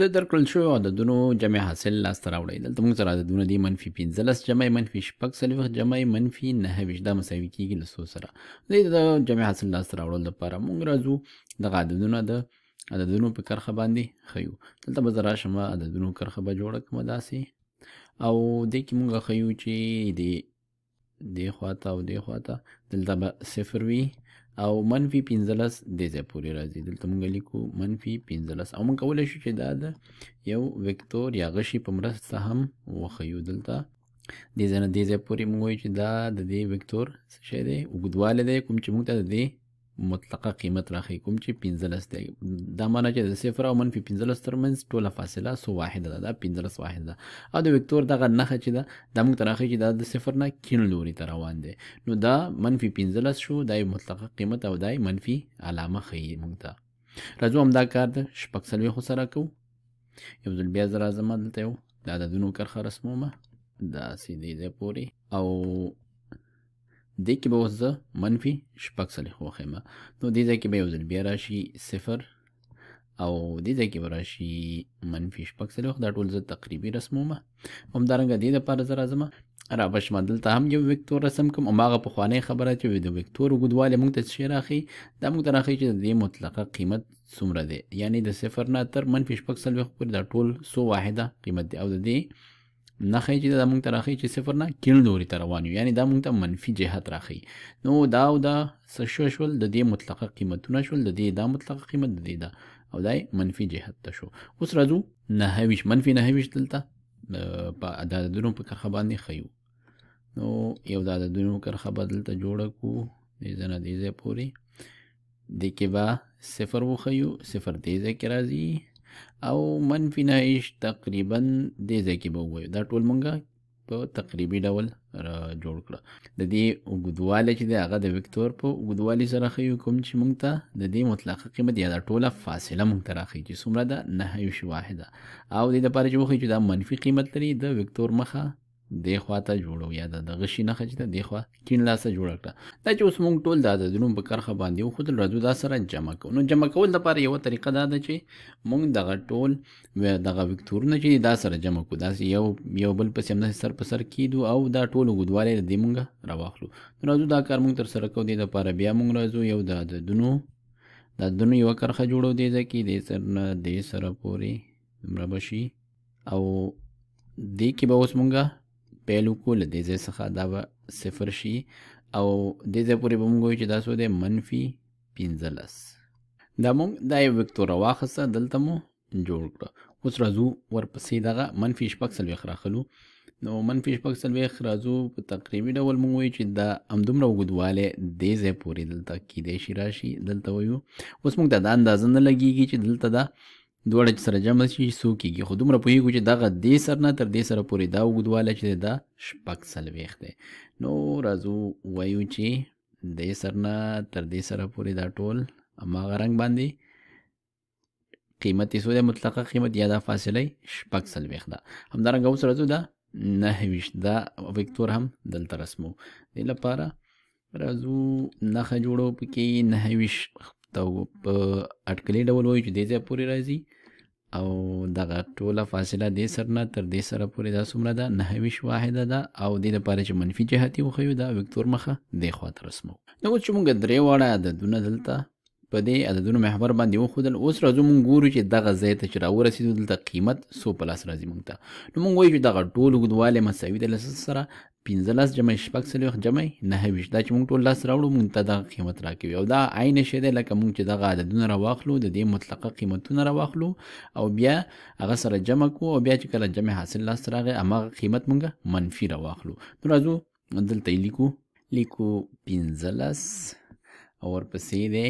د درکړل شویو عددونو جمع حاصل لاسته راوړئ دلته موږ سره عددونه دي منفي پنځلس جمع منفي شپږ څلوېښت جمع منفي نهه ویشت دا مساوي کېږي له څو سره د د جمع حاصل لاسته راوړلو لپاره موږ راځو دغه عددونه د عددونو په کرښه باندې ښیو دلته به زه راشم عددونو کرښه به جوړه کړم داسې او دې کې موږ ښیو چې د دې خوا ته او دې خوا ته دلته به صفر وي او منفي 15 د ځای پورې راځي دلته موږ لیکو منفي 15 او موږ کولای شو چې دا د یو وکتور یا غشي په مرسته هم وخیو دلته دې ځای نه دې ځای پورې موږ وایو چې دا د دې وکتور څه شی دی اوږدوالی دی کوم چې موږ ته د دې مطلقه قیمت راخی کوم چې 15 دی دا معنی چې د صفر او منفي 15 ترمنځ ټوله فاصله سو واحد ده دا 15 واحد ده او د وکتور دغه نخښه چې ده دا موږ ته راخی چې دا د صفر نه کیڼ لوري ته روان دی نو دا منفي 15 شو دای مطلقه قیمت او دای منفي علامه ښیي موږ ته راځو هم دا کار د شپږ څلوېښتو سره کوو یو ځل بیا زه راځم دلته یو دا د دونو کرښه رسمومه داسې دې ځای پورې او دې کې به اوس زه منفي شپږ سلې وښیمه نو دې ځای کې به یو ځل بیا راشي صفر او دې ځای کې به راشي منفي شپږ سلې دا ټول زه تقریبي رسمومه همدارنګه دې دپاره زه راځمه را بشمه دلته هم یو وکتور رسم کوم هماغه پخوانۍ خبره چې د وکتور اوږدوالی موږ ته څه راښي دا موږ ته راښي چې د دې مطلقه قیمت څومره دی یعنې د صفر نه تر منفي شپږ څلوېښت پورې دا ټول څو واحده قیمت دی او د دې نه خی چې دا مونږ ته راخی چې صفر نه کیڼ لوري ته روان یو یعنی دا مونږ ته منفي جهت راخی نو دا او دا څه شو شول د دې مطلقه قیمتونه شول د دې دا مطلقه قیمت د دې دا او دا منفي جهت ته شو اوس راځو نهویش منفي نهویش دلته په عددونو په کرخه باندې ښیو نو یو د عددونو کرخه به دلته جوړه کړو دې ځای نه دې ځای پورې دې کې به صفر وښیو صفر دې ځای کې راځي او منفي نهایش تقریبا دې ځای کې به ووایو دا ټول مونږه په تقریبي ډول را جوړ کړه د دې اوږدوالی چې دی هغه د وکتور په اوږدوالي سره ښیو کوم چې مونږ ته د دې مطلقه قیمت یا دا ټوله فاصله مونږ ته راښیي چې څومره ده نهایش واحده او دې دپاره چې وښیي چې دا منفي قیمت لري د وکتور مخه دی خوا ته جوړو یا د دغه شي نښه چې ده دې خوا کیڼ لاسه جوړه کړه دا چې اوس موږ ټول دا د دنوم په کرښه باندې وښودل راځو دا سره جمع کوو نو جمع کول دپاره یوه طریقه دا ده چې موږ دغه ټول دغه وکتورونه چې دا سره جمع کړو داسې یو یو بل پسې همداسې سر په سر کیدو او دا ټول اوږدوالی د دې موږ راواخلو نو راځو دا کار موږ ترسره کوو دې دپاره بیا موږ راځو یو د عددونو د عددونو یوه کرښه جوړو دې ځای کې دې سر نه دې سره پورې دومره به شي او دې کې به اوس مونږ پیل وکړو له دې ځای څخه دا به صفر شي او دې ځای پورې به موږ وایو چې دا څو دی منفي پنځلس دا موږ دا یو وکتور واخیسته دلته مو جوړ کړه اوس راځو ورپسې دغه منفي شپږ څلوېښت راخلو نو منفي شپږ څلوېښت راځو په تقریبي ډول موږ وایو چې دا همدومره اوږدوالی دې ځای پورې دلته کیدای شي راشي دلته وایو اوس موږ ته دا اندازه نه لګیږي چې دلته دا دوړه چې سره جمع شي سو کېږي خو دومره پوهېږو چې دغه دې سر نه تر دې سره پورې دا اوږدواله چې دا شپږ څلوېښت دی نو راځو وایو چې دې سر نه تر دې سره پورې دا ټول هماغه رنګ باندې قیمت یې څو دی مطلقه قیمت یا دا فاصله شپږ څلوېښت ده همدارنګه اوس راځو دا نهه ویشت دا وکتور هم دلته رسمو دې لپاره راځو نښه جوړو پکې نهه ویشت دا په اټکلي ډول وایو چې دې ځای پورې راځي او دغه ټوله فاصله دې سر نه تر دې سره پورې دا څومره ده نهه ویشت واحده ده او دې لپاره چې منفي جهت یې وښیو دا وکتور مخه دې خوا ته رسمو نو چې مونږ درې واړه عددونه دلته په دې عددونو محور باندې وښودل اوس راځو مونږ ګورو چې دغه ځای ته چې راورسېدو دلته قیمت څو په لاس راځي مونږ ته نو مونږ وایو چې دغه ټول اوږدوالی مساوي دی له سره پنځلس جمع شپږ څلوېښت جمع نهه ویشت دا چې مونږ ټول لاس راوړو مونږ ته دغه قیمت راکوي او دا عین شی دی لکه مونږ چې دغه عددونه راواخلو د دې مطلقه قیمتونه راواخلو او بیا هغه سره جمع کړو او بیا چې کله جمع حاصل لاسته راغی هماغه قیمت مونږ منفي راواخلو نو راځو دلته یې لیکو لیکو پنځلس او ورپسې دی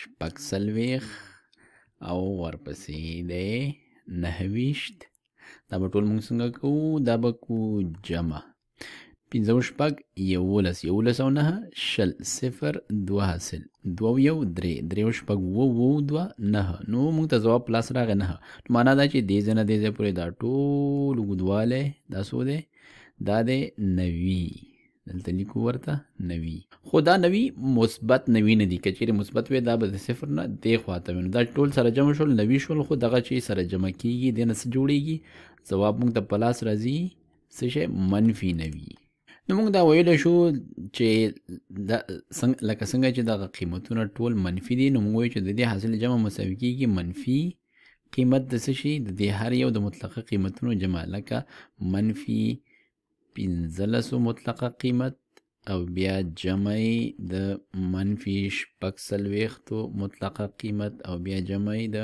شپږ څلوېښت او ورپسې دی نهه ویشت دا به ټول موږ څنګه کوو دا به کوو جمع پنځه او شپږ یولس یولس او نهه شل صفر دوه سل دوه او یو درې درې او شپږ اووه اووه دوه نهه نو موږ ته ځواب په لاس راغی نهه نو معنا دا چې دې ځای نه دې ځای پورې دا ټول اوږدوالی دا څو دی دا دی نوي دلته لیکو ورته نوي خو دا نوي مثبت نوي نه دي که چیرې مثبت وي دا به د صفر نه دی خواته وي نو دا ټول سره جمع شول نوي شول خو دغه چې سره جمع کیږي دې نه څه جوړیږي ځواب موږ ته په لاس راځي څه شی منفي نوي نو موږ دا ویلی شو چې دا لکه څنګه چې دغه قیمتونه ټول منفي دي نو موږ وایو چې د دې حاصل جمع مساوي کیږي منفي قیمت د څه شي د دې هر یو د مطلقه قیمتونو جمع لکه منفي پنځلس مطلقه قیمت او بیا جمع د منفي شپږ څلوېښتو مطلقه قیمت او بیا جمع د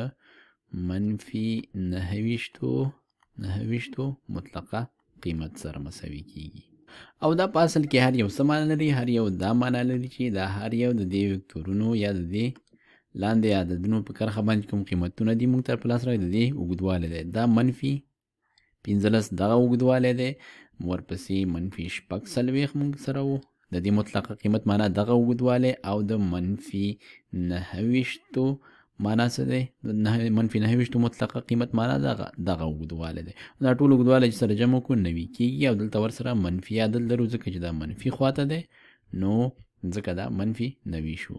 منفي نهویشتو نهویشتو مطلقه قیمت سره مساوي کیږي او دا په اصل کې هر یو څه معنا لري هر یو دا معنا لري چې دا هر یو د دې وکتورونو یا د دې لاندې عددونو په کرخه باندې کوم قیمتونه دي موږ ته په لاس راغلي د دې اوږدوالی دی دا منفي پنځلس دغه اوږدوالی دی ورپسې منفي شپږ څلوېښت موږ سره وو د دې مطلقه قیمت معنا دغه اوږدوالی او د منفي نهویشتو معنا څه دی د منفي نهویشتو مطلقه قیمت معنا دغه دغه اوږدوالی دی دا ټول اوږدوالی چې سره جمع کړو نوي کېږي او دلته ورسره منفي عدد لرو ځکه چې دا منفي خواته دی نو ځکه دا منفي نوي شو